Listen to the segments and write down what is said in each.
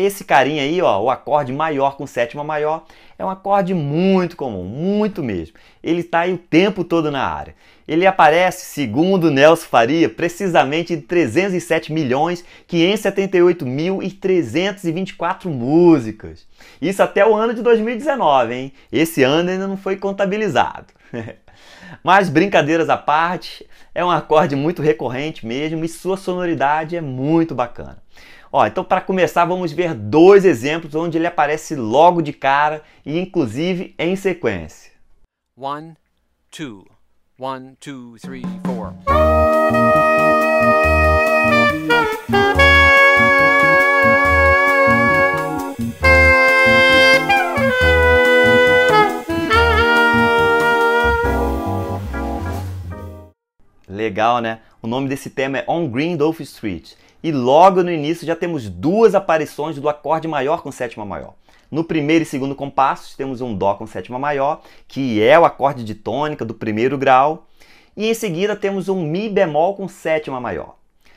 Esse carinha aí, ó, o acorde maior com sétima maior, é um acorde muito comum, muito mesmo. Ele está aí o tempo todo na área. Ele aparece, segundo Nelson Faria, precisamente em 307 milhões 578 mil e 324 músicas. Isso até o ano de 2019, hein? Esse ano ainda não foi contabilizado. Mas brincadeiras à parte, é um acorde muito recorrente mesmo e sua sonoridade é muito bacana. Ó, então para começar vamos ver dois exemplos onde ele aparece logo de cara e inclusive em sequência. One, two, one, two, three, four. legal, né? O nome desse tema é On Green Dolph Street. E logo no início já temos duas aparições do acorde maior com sétima maior. No primeiro e segundo compassos temos um Dó com sétima maior, que é o acorde de tônica do primeiro grau. E em seguida temos um Mi bemol com sétima maior.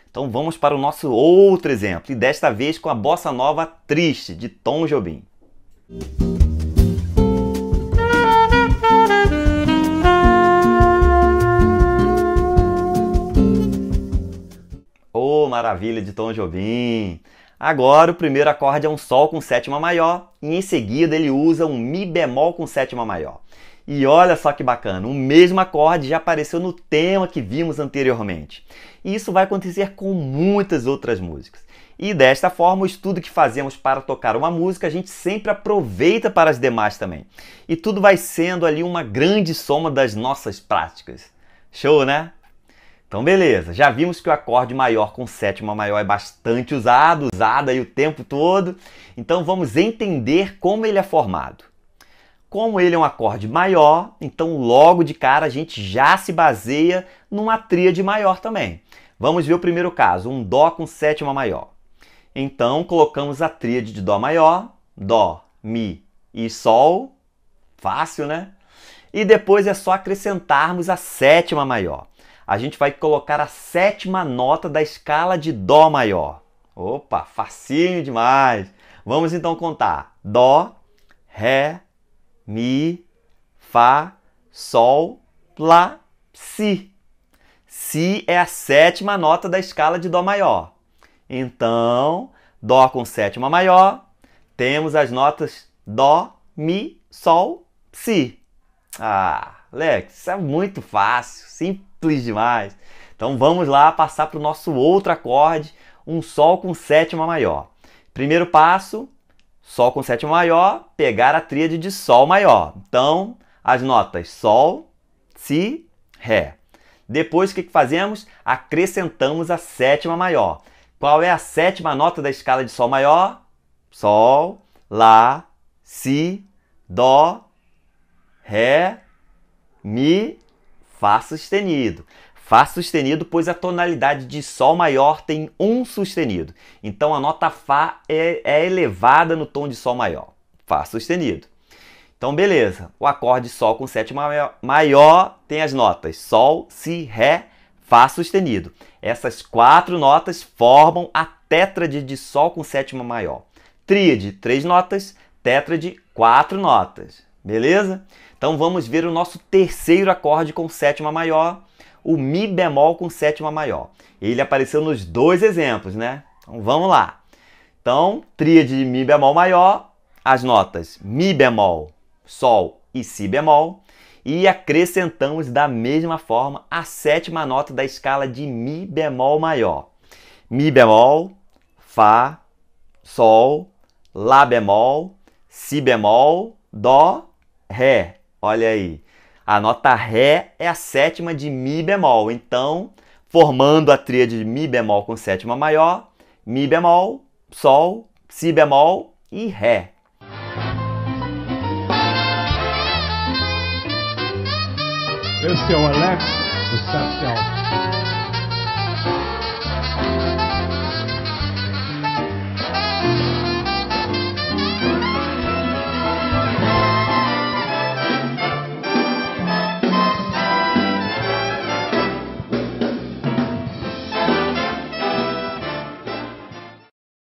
Então vamos para o nosso outro exemplo, e desta vez com a bossa nova triste, de Tom Jobim. Maravilha de Tom Jobim. Agora o primeiro acorde é um Sol com sétima maior e em seguida ele usa um Mi bemol com sétima maior. E olha só que bacana, o mesmo acorde já apareceu no tema que vimos anteriormente. E isso vai acontecer com muitas outras músicas. E desta forma, o estudo que fazemos para tocar uma música, a gente sempre aproveita para as demais também. E tudo vai sendo ali uma grande soma das nossas práticas. Show, né? Então beleza, já vimos que o acorde maior com sétima maior é bastante usado, usado aí o tempo todo. Então vamos entender como ele é formado. Como ele é um acorde maior, então logo de cara a gente já se baseia numa tríade maior também. Vamos ver o primeiro caso, um dó com sétima maior. Então colocamos a tríade de dó maior, dó, mi e sol. Fácil, né? E depois é só acrescentarmos a sétima maior a gente vai colocar a sétima nota da escala de Dó maior. Opa, facinho demais! Vamos então contar: Dó, Ré, Mi, Fá, Sol, Lá, Si. Si é a sétima nota da escala de Dó maior. Então, Dó com sétima maior, temos as notas Dó, Mi, Sol, Si. Ah, Lex, isso é muito fácil, simples demais. Então vamos lá passar para o nosso outro acorde, um Sol com sétima maior. Primeiro passo, Sol com sétima maior, pegar a tríade de Sol maior. Então, as notas Sol, Si, Ré. Depois, o que fazemos? Acrescentamos a sétima maior. Qual é a sétima nota da escala de Sol maior? Sol, Lá, Si, Dó, Ré, Mi, Fá sustenido. Fá sustenido, pois a tonalidade de Sol maior tem um sustenido. Então a nota Fá é, é elevada no tom de Sol maior. Fá sustenido. Então, beleza. O acorde Sol com sétima maior, maior tem as notas Sol, Si, Ré, Fá sustenido. Essas quatro notas formam a tétrade de Sol com sétima maior. Tríade, três notas. Tétrade, quatro notas. Beleza? Então vamos ver o nosso terceiro acorde com sétima maior, o Mi bemol com sétima maior. Ele apareceu nos dois exemplos, né? Então vamos lá. Então, tríade de Mi bemol maior, as notas Mi bemol, Sol e Si bemol. E acrescentamos da mesma forma a sétima nota da escala de Mi bemol maior. Mi bemol, Fá, Sol, Lá bemol, Si bemol, Dó Ré. Olha aí. A nota Ré é a sétima de Mi bemol. Então, formando a tríade de Mi bemol com sétima maior, Mi bemol, Sol, Si bemol e Ré. Esse é o Alex do Sapcel.